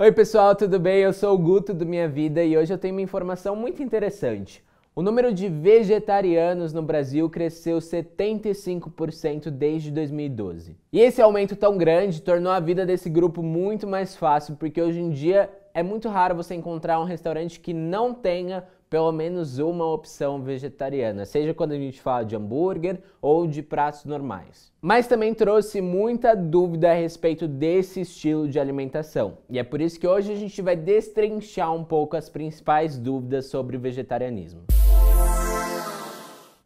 Oi, pessoal, tudo bem? Eu sou o Guto do Minha Vida e hoje eu tenho uma informação muito interessante. O número de vegetarianos no Brasil cresceu 75% desde 2012. E esse aumento tão grande tornou a vida desse grupo muito mais fácil, porque hoje em dia é muito raro você encontrar um restaurante que não tenha pelo menos uma opção vegetariana, seja quando a gente fala de hambúrguer ou de pratos normais. Mas também trouxe muita dúvida a respeito desse estilo de alimentação, e é por isso que hoje a gente vai destrinchar um pouco as principais dúvidas sobre vegetarianismo.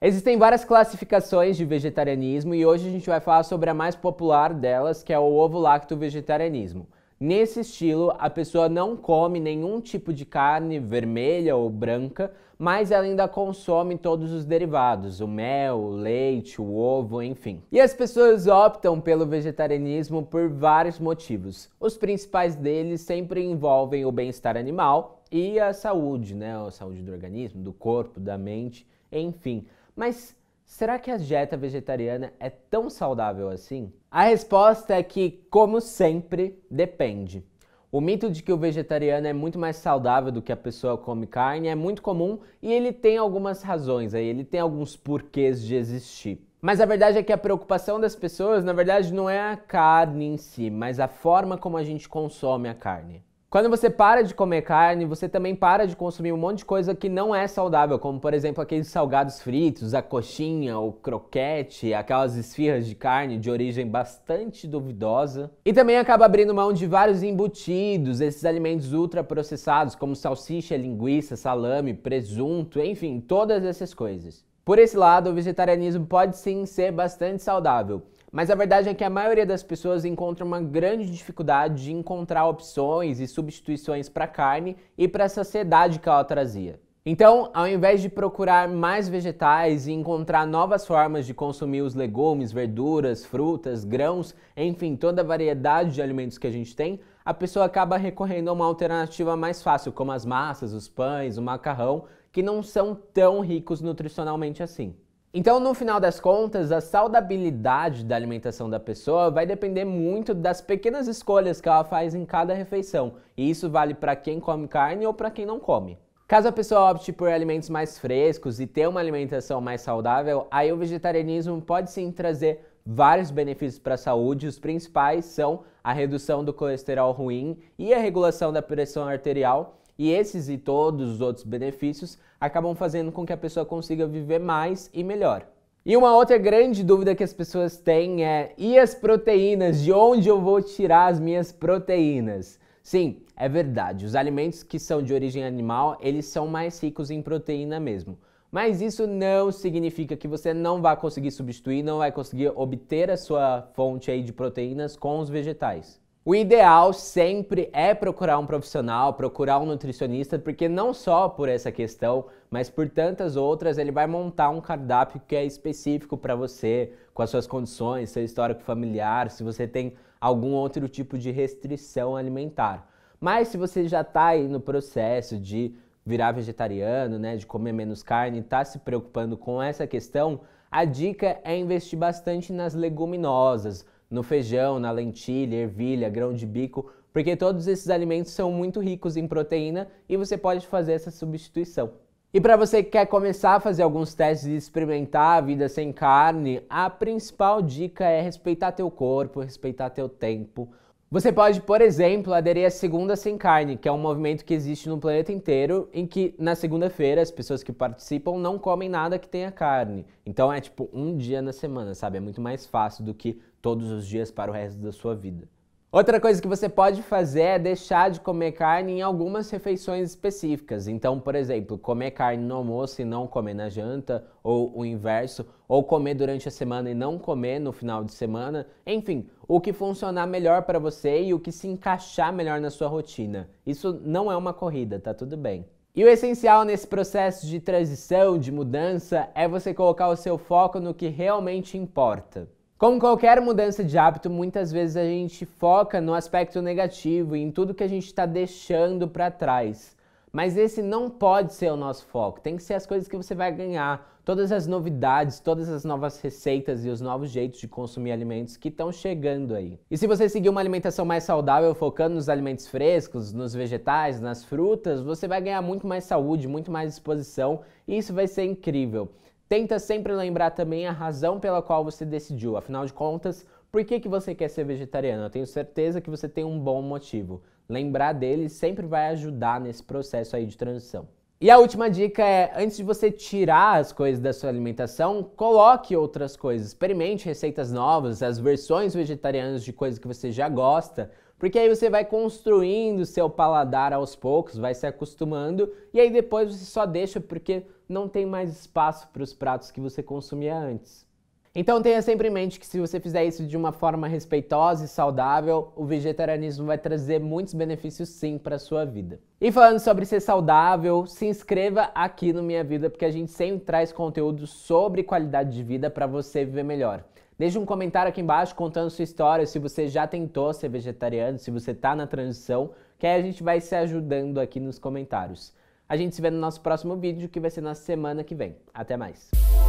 Existem várias classificações de vegetarianismo e hoje a gente vai falar sobre a mais popular delas, que é o ovo-lacto vegetarianismo. Nesse estilo, a pessoa não come nenhum tipo de carne vermelha ou branca, mas ela ainda consome todos os derivados, o mel, o leite, o ovo, enfim. E as pessoas optam pelo vegetarianismo por vários motivos. Os principais deles sempre envolvem o bem-estar animal e a saúde, né? A saúde do organismo, do corpo, da mente, enfim. Mas Será que a dieta vegetariana é tão saudável assim? A resposta é que, como sempre, depende. O mito de que o vegetariano é muito mais saudável do que a pessoa come carne é muito comum e ele tem algumas razões aí, ele tem alguns porquês de existir. Mas a verdade é que a preocupação das pessoas, na verdade, não é a carne em si, mas a forma como a gente consome a carne. Quando você para de comer carne, você também para de consumir um monte de coisa que não é saudável, como por exemplo aqueles salgados fritos, a coxinha, o croquete, aquelas esfirras de carne de origem bastante duvidosa. E também acaba abrindo mão de vários embutidos, esses alimentos ultraprocessados, como salsicha, linguiça, salame, presunto, enfim, todas essas coisas. Por esse lado, o vegetarianismo pode sim ser bastante saudável, mas a verdade é que a maioria das pessoas encontra uma grande dificuldade de encontrar opções e substituições para a carne e para a saciedade que ela trazia. Então, ao invés de procurar mais vegetais e encontrar novas formas de consumir os legumes, verduras, frutas, grãos, enfim, toda a variedade de alimentos que a gente tem, a pessoa acaba recorrendo a uma alternativa mais fácil, como as massas, os pães, o macarrão, que não são tão ricos nutricionalmente assim. Então, no final das contas, a saudabilidade da alimentação da pessoa vai depender muito das pequenas escolhas que ela faz em cada refeição, e isso vale para quem come carne ou para quem não come. Caso a pessoa opte por alimentos mais frescos e ter uma alimentação mais saudável, aí o vegetarianismo pode sim trazer vários benefícios para a saúde. Os principais são a redução do colesterol ruim e a regulação da pressão arterial e esses e todos os outros benefícios acabam fazendo com que a pessoa consiga viver mais e melhor. E uma outra grande dúvida que as pessoas têm é: e as proteínas? De onde eu vou tirar as minhas proteínas? Sim, é verdade. Os alimentos que são de origem animal, eles são mais ricos em proteína mesmo. Mas isso não significa que você não vai conseguir substituir, não vai conseguir obter a sua fonte aí de proteínas com os vegetais. O ideal sempre é procurar um profissional, procurar um nutricionista, porque não só por essa questão, mas por tantas outras, ele vai montar um cardápio que é específico para você, com as suas condições, seu histórico familiar, se você tem algum outro tipo de restrição alimentar. Mas se você já está aí no processo de virar vegetariano, né, de comer menos carne, está se preocupando com essa questão, a dica é investir bastante nas leguminosas no feijão, na lentilha, ervilha, grão de bico, porque todos esses alimentos são muito ricos em proteína e você pode fazer essa substituição. E para você que quer começar a fazer alguns testes e experimentar a vida sem carne, a principal dica é respeitar teu corpo, respeitar teu tempo. Você pode, por exemplo, aderir à Segunda Sem Carne, que é um movimento que existe no planeta inteiro, em que na segunda-feira as pessoas que participam não comem nada que tenha carne. Então é tipo um dia na semana, sabe? É muito mais fácil do que todos os dias para o resto da sua vida. Outra coisa que você pode fazer é deixar de comer carne em algumas refeições específicas. Então, por exemplo, comer carne no almoço e não comer na janta, ou o inverso, ou comer durante a semana e não comer no final de semana. Enfim, o que funcionar melhor para você e o que se encaixar melhor na sua rotina. Isso não é uma corrida, tá tudo bem. E o essencial nesse processo de transição, de mudança, é você colocar o seu foco no que realmente importa. Como qualquer mudança de hábito, muitas vezes a gente foca no aspecto negativo e em tudo que a gente está deixando para trás. Mas esse não pode ser o nosso foco. Tem que ser as coisas que você vai ganhar, todas as novidades, todas as novas receitas e os novos jeitos de consumir alimentos que estão chegando aí. E se você seguir uma alimentação mais saudável, focando nos alimentos frescos, nos vegetais, nas frutas, você vai ganhar muito mais saúde, muito mais disposição e isso vai ser incrível. Tenta sempre lembrar também a razão pela qual você decidiu. Afinal de contas, por que, que você quer ser vegetariano? Eu tenho certeza que você tem um bom motivo. Lembrar dele sempre vai ajudar nesse processo aí de transição. E a última dica é, antes de você tirar as coisas da sua alimentação, coloque outras coisas, experimente receitas novas, as versões vegetarianas de coisas que você já gosta, porque aí você vai construindo seu paladar aos poucos, vai se acostumando e aí depois você só deixa porque não tem mais espaço para os pratos que você consumia antes. Então tenha sempre em mente que se você fizer isso de uma forma respeitosa e saudável, o vegetarianismo vai trazer muitos benefícios sim para sua vida. E falando sobre ser saudável, se inscreva aqui no Minha Vida porque a gente sempre traz conteúdo sobre qualidade de vida para você viver melhor. Deixe um comentário aqui embaixo contando sua história, se você já tentou ser vegetariano, se você está na transição, que aí a gente vai se ajudando aqui nos comentários. A gente se vê no nosso próximo vídeo, que vai ser na semana que vem. Até mais!